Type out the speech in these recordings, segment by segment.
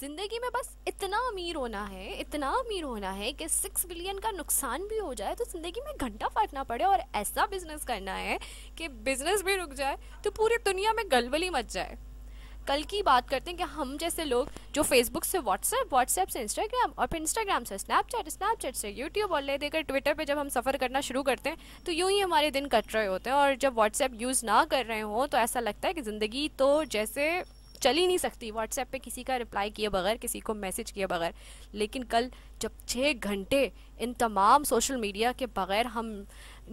ज़िंदगी में बस इतना अमीर होना है इतना अमीर होना है कि सिक्स बिलियन का नुकसान भी हो जाए तो ज़िंदगी में घंटा फाटना पड़े और ऐसा बिजनेस करना है कि बिजनेस भी रुक जाए तो पूरी दुनिया में गलबली मच जाए कल की बात करते हैं कि हम जैसे लोग जो फेसबुक से व्हाट्सएप व्हाट्सएप से इंस्टाग्राम और फिर इंस्टाग्राम से स्नैपचैट स्नैपचैट से यूट्यूब और ले देकर ट्विटर पे जब हम सफ़र करना शुरू करते हैं तो यूँ ही हमारे दिन कट रहे होते हैं और जब व्हाट्सएप यूज़ ना कर रहे हों तो ऐसा लगता है कि ज़िंदगी तो जैसे चल ही नहीं सकती व्हाट्सएप पे किसी का रिप्लाई किए बगैर किसी को मैसेज किए बगैर लेकिन कल जब छः घंटे इन तमाम सोशल मीडिया के बगैर हम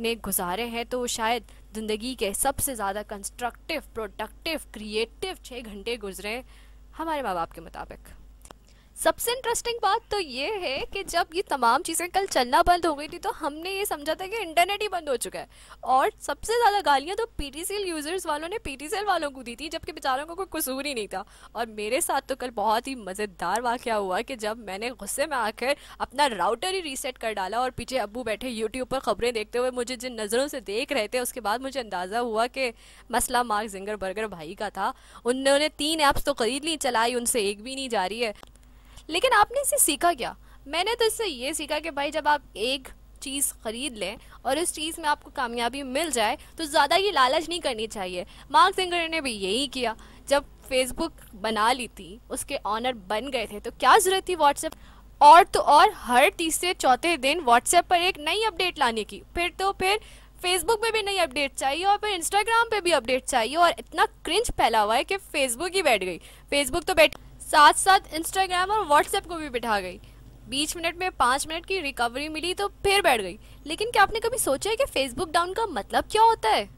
ने गुजारे हैं तो शायद ज़िंदगी के सबसे ज़्यादा कंस्ट्रक्टिव प्रोडक्टिव क्रिएटिव छः घंटे गुजरे हमारे माँ बाप के मुताबिक सबसे इंटरेस्टिंग बात तो ये है कि जब ये तमाम चीज़ें कल चलना बंद हो गई थी तो हमने ये समझा था कि इंटरनेट ही बंद हो चुका है और सबसे ज़्यादा गालियाँ तो पी यूज़र्स वालों ने पी टी वालों को दी थी जबकि बेचारों को कोई कसूर ही नहीं था और मेरे साथ तो कल बहुत ही मज़ेदार वाक़ हुआ कि जब मैंने गुस्से में आकर अपना राउटर ही रीसेट कर डाला और पीछे अबू बैठे यूट्यूब पर खबरें देखते हुए मुझे जिन नज़रों से देख रहे थे उसके बाद मुझे अंदाज़ा हुआ कि मसला मार्क जिंगर बर्गर भाई का था उन्होंने तीन ऐप्स तो ख़रीद ली चलाई उनसे एक भी नहीं जा रही है लेकिन आपने इसे सीखा क्या मैंने तो इससे ये सीखा कि भाई जब आप एक चीज़ खरीद लें और उस चीज़ में आपको कामयाबी मिल जाए तो ज़्यादा ये लालच नहीं करनी चाहिए मार्क सिंगर ने भी यही किया जब फेसबुक बना ली थी उसके ऑनर बन गए थे तो क्या ज़रूरत थी व्हाट्सएप और तो और हर तीसरे चौथे दिन व्हाट्सएप पर एक नई अपडेट लाने की फिर तो फिर फेसबुक पे भी नई अपडेट चाहिए और फिर इंस्टाग्राम पे भी अपडेट चाहिए और इतना क्रिंच फैला हुआ है कि फेसबुक ही बैठ गई फेसबुक तो बैठ साथ साथ इंस्टाग्राम और व्हाट्सएप को भी बिठा गई बीस मिनट में पाँच मिनट की रिकवरी मिली तो फिर बैठ गई लेकिन क्या आपने कभी सोचा है कि फेसबुक डाउन का मतलब क्या होता है